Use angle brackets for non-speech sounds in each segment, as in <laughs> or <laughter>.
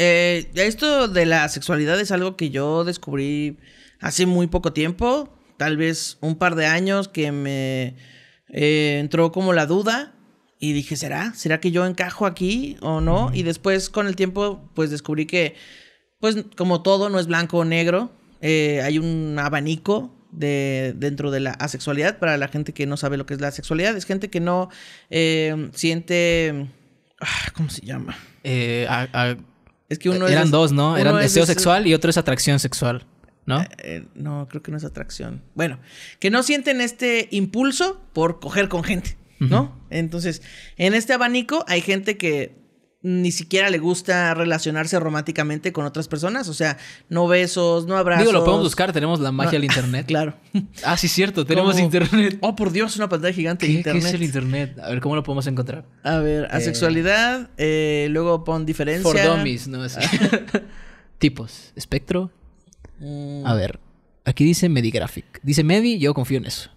Eh, esto de la sexualidad es algo que yo descubrí hace muy poco tiempo, tal vez un par de años, que me eh, entró como la duda y dije, ¿será? ¿Será que yo encajo aquí o no? Y después con el tiempo, pues descubrí que, pues como todo, no es blanco o negro, eh, hay un abanico. De, dentro de la asexualidad, para la gente que no sabe lo que es la asexualidad. es gente que no eh, siente. Ah, ¿Cómo se llama? a es que uno Eran dos, ¿no? Eran deseo sexual y otro es atracción sexual, ¿no? Eh, eh, no, creo que no es atracción. Bueno, que no sienten este impulso por coger con gente, ¿no? Entonces, en este abanico hay gente que ni siquiera le gusta relacionarse románticamente con otras personas. O sea, no besos, no abrazos. Digo, lo podemos buscar, tenemos la magia ah, del internet. <laughs> claro. Ah, sí, cierto, tenemos internet. Oh, por Dios, una pantalla gigante de internet. ¿Qué es el internet? A ver, ¿cómo lo podemos encontrar? A ver, eh, asexualidad, eh, luego pon diferencia. For dummies, no Así. <laughs> Tipos, espectro. Mm. A ver, aquí dice Medigraphic. Dice Medi, yo confío en eso.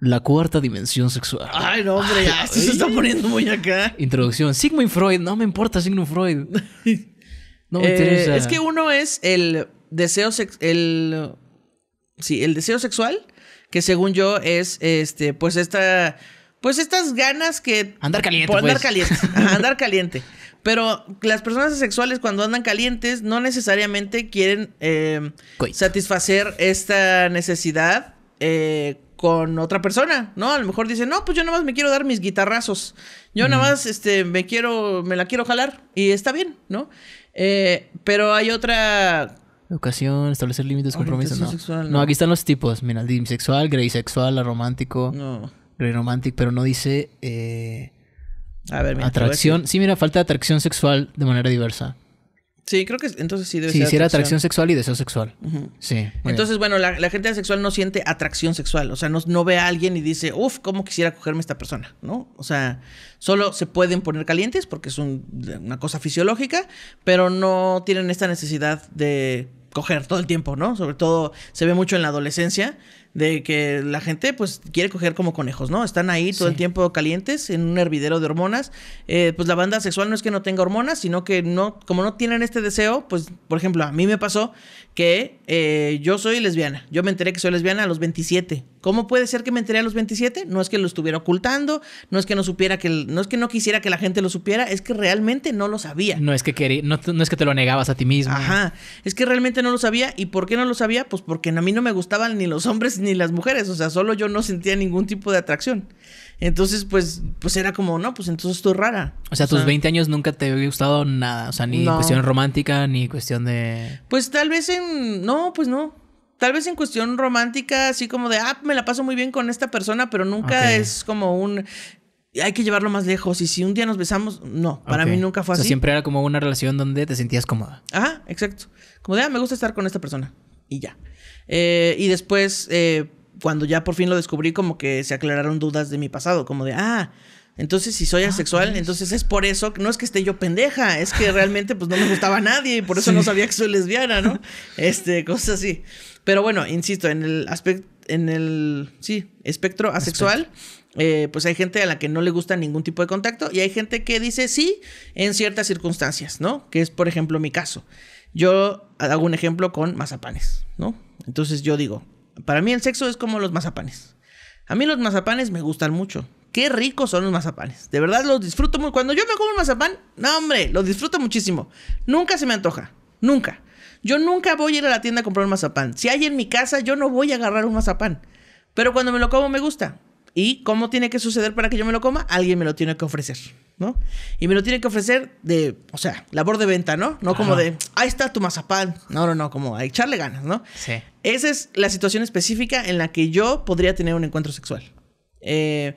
La cuarta dimensión sexual. Ay, no, hombre, ya, se está poniendo muy acá. Introducción. Sigmund Freud, no me importa Sigmund Freud. <laughs> No me interesa. Eh, es que uno es el deseo el sí, el deseo sexual, que según yo es este, pues esta pues estas ganas que andar caliente, andar pues. caliente, <laughs> andar caliente. Pero las personas sexuales cuando andan calientes no necesariamente quieren eh, satisfacer esta necesidad eh, con otra persona, ¿no? A lo mejor dice, no, pues yo nada más me quiero dar mis guitarrazos, yo nada más, este, me quiero, me la quiero jalar y está bien, ¿no? Eh, pero hay otra... Educación, establecer límites, compromisos, no. no. aquí están los tipos, mira, bisexual, grey sexual, aromántico, no. romántico, pero no dice... Eh, a ver, mira, atracción, sí, mira, falta de atracción sexual de manera diversa. Sí, creo que entonces sí debe ser. atracción sexual y deseo sexual. Sí. Entonces, bueno, la, gente asexual no siente atracción sexual. O sea, no, no ve a alguien y dice, uff, ¿cómo quisiera cogerme esta persona? ¿No? O sea, solo se pueden poner calientes porque es una cosa fisiológica, pero no tienen esta necesidad de coger todo el tiempo, ¿no? Sobre todo se ve mucho en la adolescencia de que la gente pues quiere coger como conejos, ¿no? Están ahí todo el tiempo calientes en un hervidero de hormonas. Eh, pues la banda sexual no es que no tenga hormonas, sino que no, como no tienen este deseo, pues por ejemplo, a mí me pasó que eh, yo soy lesbiana. Yo me enteré que soy lesbiana a los 27. ¿Cómo puede ser que me enteré a los 27? No es que lo estuviera ocultando, no es que no supiera que, no es que no quisiera que la gente lo supiera, es que realmente no lo sabía. No es que quería no, no, es que te lo negabas a ti mismo. Ajá, es que realmente no lo sabía. ¿Y por qué no lo sabía? Pues porque a mí no me gustaban ni los hombres ni las mujeres, o sea, solo yo no sentía ningún tipo de atracción. Entonces, pues, pues era como, no, pues entonces tú rara. O sea, tus 20 años nunca te había gustado nada, o sea, ni cuestión romántica, ni cuestión de... Pues tal vez en... No, pues no. Tal vez en cuestión romántica, así como de, ah, me la paso muy bien con esta persona, pero nunca es como un hay que llevarlo más lejos. Y si un día nos besamos, no, para mí nunca fue o sea, siempre era como una relación donde te sentías cómoda. Ajá, exacto. Como de, ah, me gusta estar con esta persona y ya. Eh, y después, eh, cuando ya por fin lo descubrí, como que se aclararon dudas de mi pasado, como de, ah, entonces, si soy ah, asexual, pues. entonces es por eso, no es que esté yo pendeja, es que realmente pues no me gustaba a nadie y por eso no sabía que soy lesbiana, ¿no? <laughs> Este, cosas así. Pero bueno, insisto, en el aspecto, en el, sí, espectro asexual, eh, pues hay gente a la que no le gusta ningún tipo de contacto y hay gente que dice sí en ciertas circunstancias, ¿no? Que es, por ejemplo, mi caso. Yo hago un ejemplo con mazapanes, ¿no? Entonces yo digo, para mí el sexo es como los mazapanes. A mí los mazapanes me gustan mucho. Qué ricos son los mazapanes. De verdad los disfruto mucho. Cuando yo me como un mazapán, no hombre, los disfruto muchísimo. Nunca se me antoja. Nunca. Yo nunca voy a ir a la tienda a comprar un mazapán. Si hay en mi casa, yo no voy a agarrar un mazapán. Pero cuando me lo como me gusta. ¿Y cómo tiene que suceder para que yo me lo coma? Alguien me lo tiene que ofrecer. ¿no? Y me lo tiene que ofrecer de, o sea, labor de venta, ¿no? No como de, ahí está tu mazapán. No, no, no, como a echarle ganas, ¿no? Sí. Esa es la situación específica en la que yo podría tener un encuentro sexual. Eh,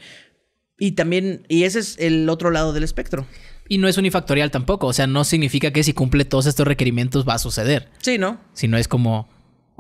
y también, y ese es el otro lado del espectro. Y no es unifactorial tampoco, o sea, no significa que si cumple todos estos requerimientos va a suceder. Sí, ¿no? Si no es como,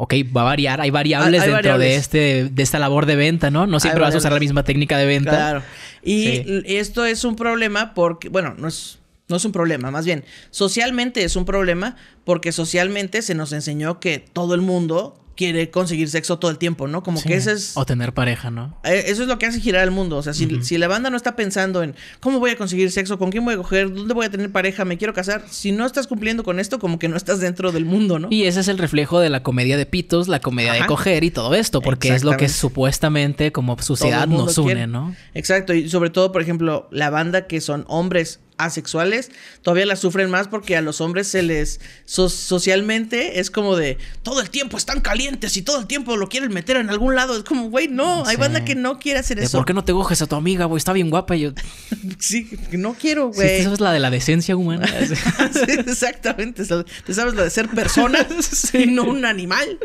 ok, va a variar, hay variables dentro de este, de esta labor de venta, ¿no? No siempre vas a usar la misma técnica de venta. Claro. Y esto es un problema porque, bueno, no es no es un problema, más bien, socialmente es un problema porque socialmente se nos enseñó que todo el mundo quiere conseguir sexo todo el tiempo, ¿no? Como que eso es... O tener pareja, ¿no? Eh, eso es lo que hace girar el mundo. O sea, si, la banda no está pensando en cómo voy a conseguir sexo, con quién voy a coger, dónde voy a tener pareja, me quiero casar, si no estás cumpliendo con esto, como que no estás dentro del mundo, ¿no? Y ese es el reflejo de la comedia de pitos, la comedia de coger y todo esto, porque es lo que supuestamente como suciedad nos une, ¿no? Exacto, y sobre todo, por ejemplo, la banda que son hombres asexuales todavía la sufren más porque a los hombres se les socialmente es como de todo el tiempo están calientes y todo el tiempo lo quieren meter en algún lado. Es como, güey, no, hay banda que no quiere hacer eso. ¿Por qué no te cojes a tu amiga, güey? Está bien guapa. yo... <laughs> sí, no quiero, güey. esa es la de la decencia humana. <laughs> sí, exactamente. Te sabes la de ser persona <laughs> y no un animal.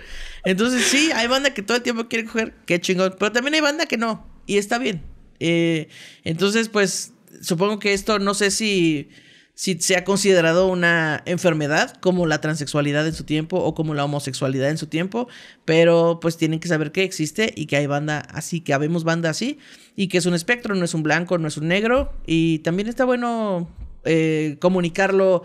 Entonces, sí, hay banda que todo el tiempo quiere coger, qué chingón. Pero también hay banda que no. Y está bien. Eh, entonces, pues supongo que esto no sé si, si se ha considerado una enfermedad como la transexualidad en su tiempo o como la homosexualidad en su tiempo, pero pues tienen que saber que existe y que hay banda así, que habemos banda así y que es un espectro, no es un blanco, no es un negro y también está bueno eh, comunicarlo.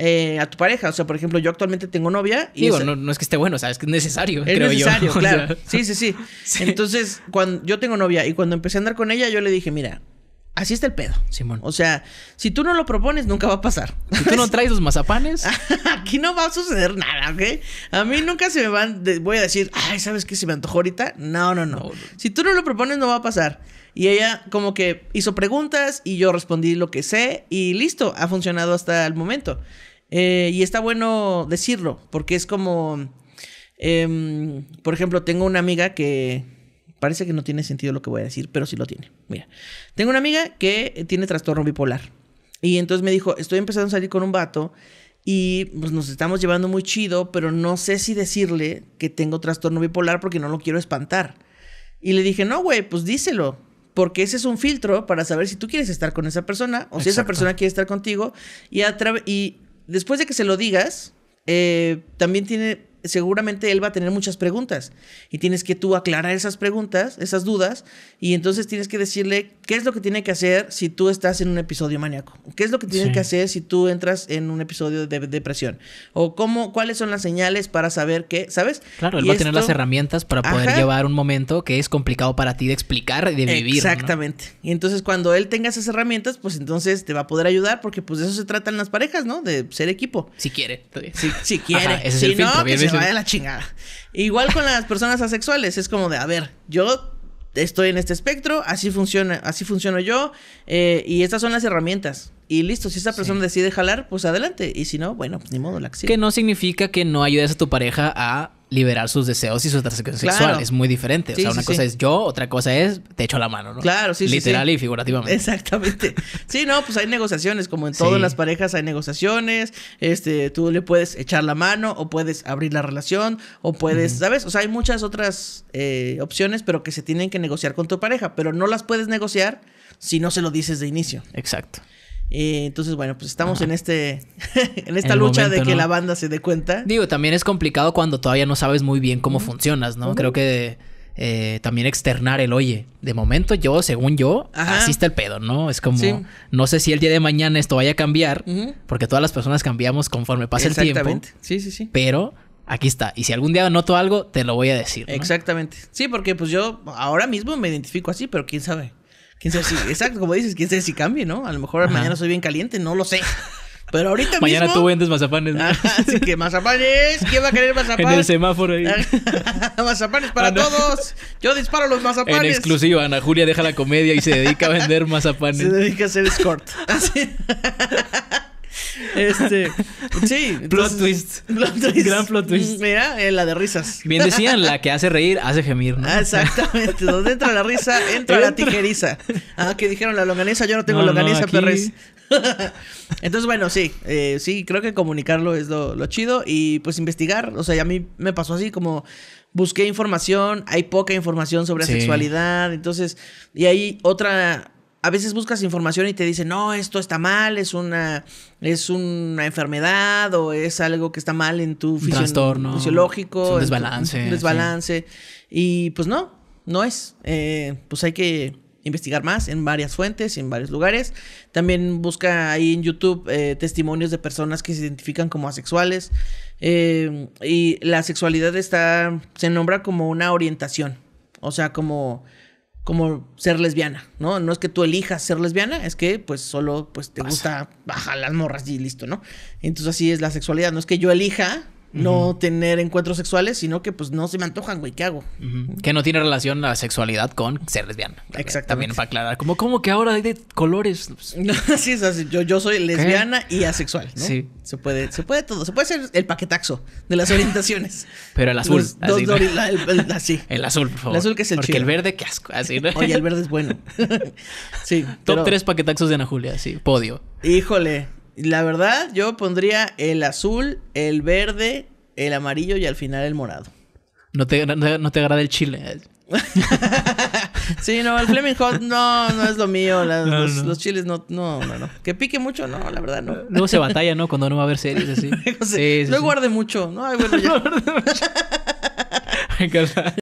Eh, a tu pareja. O sea, por ejemplo, yo actualmente tengo novia. Y Digo, no, es que esté bueno, o es que es necesario. Es creo necesario, <laughs> claro. sí, sí, sí, <laughs> sí, Entonces, cuando yo tengo novia y cuando empecé a andar con ella, yo le dije, mira, Así está el pedo. Simón. O sea, si tú no lo propones, nunca va a pasar. Si tú no <laughs> traes los mazapanes. <laughs> Aquí no va a suceder nada, ¿ok? A mí nunca se me van. voy a decir, ay, ¿sabes qué? Se me antojó ahorita. No, no, no, Si tú no lo propones, no va a pasar. Y ella, como que hizo preguntas y yo respondí lo que sé y listo. Ha funcionado hasta el momento. Eh, y está bueno decirlo, porque es como. Em, por ejemplo, tengo una amiga que Parece que no tiene sentido lo que voy a decir, pero sí lo tiene. Mira, tengo una amiga que tiene trastorno bipolar. Y entonces me dijo, estoy empezando a salir con un vato y pues, nos estamos llevando muy chido, pero no sé si decirle que tengo trastorno bipolar porque no lo quiero espantar. Y le dije, no, güey, pues díselo. Porque ese es un filtro para saber si tú quieres estar con esa persona o si esa persona quiere estar contigo. Y, después de que se lo digas, eh, también tiene seguramente él va a tener muchas preguntas y tienes que tú aclarar esas preguntas, esas dudas, y entonces tienes que decirle qué es lo que tiene que hacer si tú estás en un episodio maníaco, qué es lo que tiene que hacer si tú entras en un episodio de depresión, o cómo, cuáles son las señales para saber que, ¿sabes? Claro, él va a tener las herramientas para poder llevar un momento que es complicado para ti de explicar y de vivir. Exactamente. Y entonces cuando él tenga esas herramientas, pues entonces te va a poder ayudar porque pues de eso se en las parejas, ¿no? De ser equipo. Si quiere. Si, quiere. es si no, vaya la chingada. Igual con las personas asexuales, es como de, a ver, yo estoy en este espectro, así funciona, así funciono yo, eh, y estas son las herramientas. Y listo, si esa persona decide jalar, pues adelante. Y si no, bueno, pues ni modo, la acción. Que no significa que no ayudes a tu pareja a liberar sus deseos y su transacción sexual. Es muy diferente. o sea, una cosa es yo, otra cosa es te echo la mano, ¿no? Claro, sí, Literal y figurativamente. Exactamente. <laughs> sí, no, pues hay negociaciones, como en todas las parejas hay negociaciones. Este, tú le puedes echar la mano o puedes abrir la relación o puedes, ¿sabes? O sea, hay muchas otras eh, opciones, pero que se tienen que negociar con tu pareja, pero no las puedes negociar si no se lo dices de inicio. Exacto. Y entonces, bueno, pues estamos en este <laughs> en esta lucha de que la banda se dé cuenta. Digo, también es complicado cuando todavía no sabes muy bien cómo funcionas, ¿no? Creo que eh, también externar el oye. De momento, yo, según yo, asiste así está el pedo, ¿no? Es como, no sé si el día de mañana esto vaya a cambiar, porque todas las personas cambiamos conforme pasa el tiempo. Exactamente. Sí, sí, sí. Pero aquí está. Y si algún día noto algo, te lo voy a decir. Exactamente. Sí, porque pues yo ahora mismo me identifico así, pero quién sabe quién sabe si, <laughs> exacto, como dices, quién sabe si cambie, ¿no? A lo mejor mañana soy bien caliente, no lo sé. Pero ahorita <laughs> Mañana tú vendes mazapanes. así que mazapanes. ¿Quién va a querer mazapanes? <laughs> En el semáforo ahí. mazapanes para todos. Yo disparo los mazapanes. En exclusiva, Ana Julia deja la comedia y se dedica a vender mazapanes. Se dedica a ser escort. Así. Este, sí. Plot twist. Gran plot twist. Mira, eh, la de risas. Bien decían, la que hace reír, hace gemir, ¿no? Ah, exactamente. Donde entra la risa, <laughs> entra la tijeriza. Ah, que dijeron la longaniza, yo no tengo longaniza, no, <laughs> Entonces, bueno, sí, eh, sí, creo que comunicarlo es lo, chido y pues investigar. O sea, a mí me pasó así como busqué información, hay poca información sobre sexualidad, entonces, y ahí otra a veces buscas información y te dicen, no, esto está mal, es una, es una enfermedad o es algo que está mal en tu Trastorno, fisiológico. un desbalance. un desbalance. Y pues no, no es. Eh, pues hay que investigar más en varias fuentes en varios lugares. También busca ahí en YouTube eh, testimonios de personas que se identifican como asexuales. Eh, y la sexualidad está, se nombra como una orientación. O sea, como como ser lesbiana, ¿no? No es que tú elijas ser lesbiana, es que pues solo pues te gusta bajar las morras y listo, ¿no? Entonces así es la sexualidad, no es que yo elija no tener encuentros sexuales, sino que pues no se me antojan, güey, ¿qué hago? Que no tiene relación la sexualidad con ser lesbiana. exacto Exactamente. También para aclarar, como que ahora hay de colores. <laughs> sí, es yo, yo soy lesbiana y asexual, ¿no? Sí. Se puede, se puede todo, se puede ser el paquetaxo de las orientaciones. <laughs> Pero el azul. así, <laughs> el, azul, por favor. El azul que es el Porque el verde, qué asco. Así, ¿no? Oye, el verde es bueno. sí. Top tres paquetaxos de Ana Julia, sí. Podio. Híjole. La verdad, yo pondría el azul, el verde, el amarillo y al final el morado. No te, no, te agrada el chile. <laughs> sí, no, el Fleming Hot no, no es lo mío. los, chiles no, no, no, Que pique mucho, no, la verdad, no. Luego se batalla, ¿no? Cuando no va a haber series así. no <laughs> sí, sí, sí. guarde mucho, ¿no? Ay, bueno, <laughs>